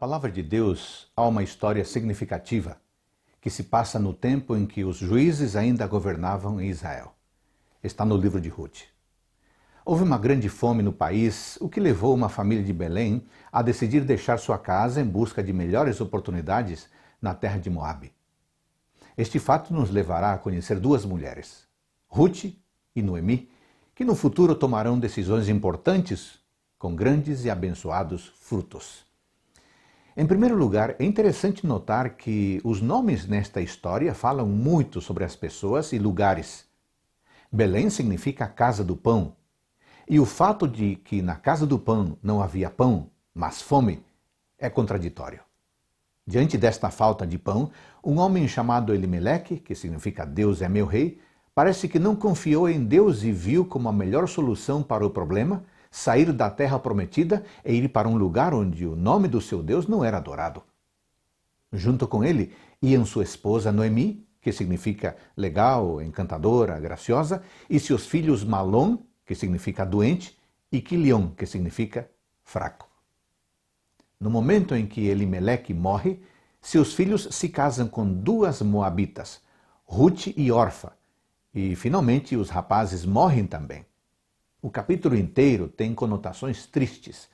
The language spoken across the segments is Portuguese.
palavra de Deus há uma história significativa que se passa no tempo em que os juízes ainda governavam em Israel. Está no livro de Ruth. Houve uma grande fome no país, o que levou uma família de Belém a decidir deixar sua casa em busca de melhores oportunidades na terra de Moabe. Este fato nos levará a conhecer duas mulheres, Ruth e Noemi, que no futuro tomarão decisões importantes com grandes e abençoados frutos. Em primeiro lugar, é interessante notar que os nomes nesta história falam muito sobre as pessoas e lugares. Belém significa casa do pão. E o fato de que na casa do pão não havia pão, mas fome, é contraditório. Diante desta falta de pão, um homem chamado Elimeleque, que significa Deus é meu rei, parece que não confiou em Deus e viu como a melhor solução para o problema sair da terra prometida e ir para um lugar onde o nome do seu Deus não era adorado. Junto com ele iam sua esposa Noemi, que significa legal, encantadora, graciosa, e seus filhos Malom, que significa doente, e Quilion, que significa fraco. No momento em que Elimeleque morre, seus filhos se casam com duas moabitas, Ruth e Orfa, e finalmente os rapazes morrem também. O capítulo inteiro tem conotações tristes.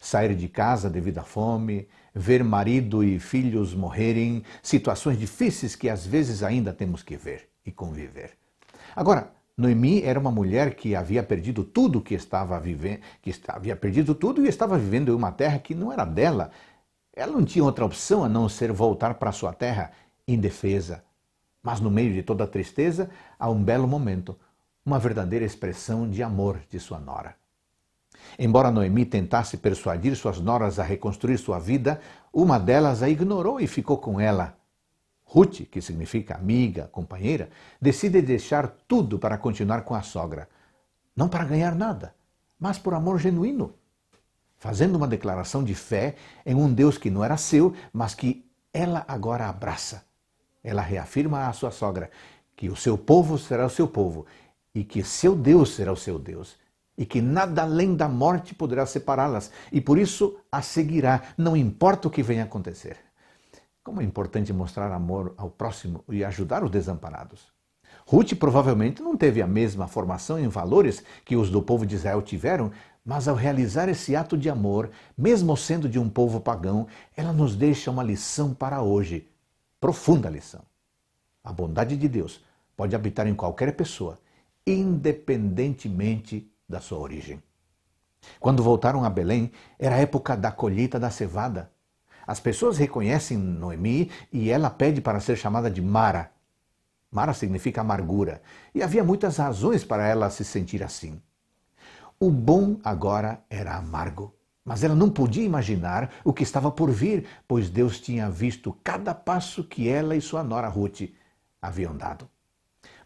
Sair de casa devido à fome, ver marido e filhos morrerem, situações difíceis que às vezes ainda temos que ver e conviver. Agora, Noemi era uma mulher que havia perdido tudo que estava vivendo, que havia perdido tudo e estava vivendo em uma terra que não era dela. Ela não tinha outra opção a não ser voltar para sua terra indefesa. Mas no meio de toda a tristeza, há um belo momento uma verdadeira expressão de amor de sua nora. Embora Noemi tentasse persuadir suas noras a reconstruir sua vida, uma delas a ignorou e ficou com ela. Ruth, que significa amiga, companheira, decide deixar tudo para continuar com a sogra. Não para ganhar nada, mas por amor genuíno. Fazendo uma declaração de fé em um Deus que não era seu, mas que ela agora abraça. Ela reafirma à sua sogra que o seu povo será o seu povo e que seu Deus será o seu Deus, e que nada além da morte poderá separá-las, e por isso a seguirá, não importa o que venha acontecer. Como é importante mostrar amor ao próximo e ajudar os desamparados. Ruth provavelmente não teve a mesma formação em valores que os do povo de Israel tiveram, mas ao realizar esse ato de amor, mesmo sendo de um povo pagão, ela nos deixa uma lição para hoje, profunda lição. A bondade de Deus pode habitar em qualquer pessoa, independentemente da sua origem. Quando voltaram a Belém, era a época da colheita da cevada. As pessoas reconhecem Noemi e ela pede para ser chamada de Mara. Mara significa amargura, e havia muitas razões para ela se sentir assim. O bom agora era amargo, mas ela não podia imaginar o que estava por vir, pois Deus tinha visto cada passo que ela e sua nora Ruth haviam dado.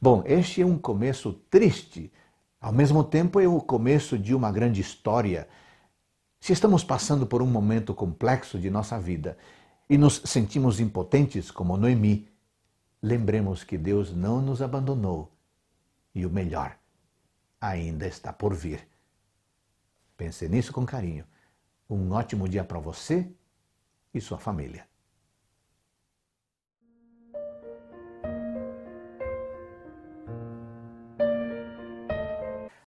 Bom, este é um começo triste, ao mesmo tempo é o começo de uma grande história. Se estamos passando por um momento complexo de nossa vida e nos sentimos impotentes como Noemi, lembremos que Deus não nos abandonou e o melhor ainda está por vir. Pense nisso com carinho. Um ótimo dia para você e sua família.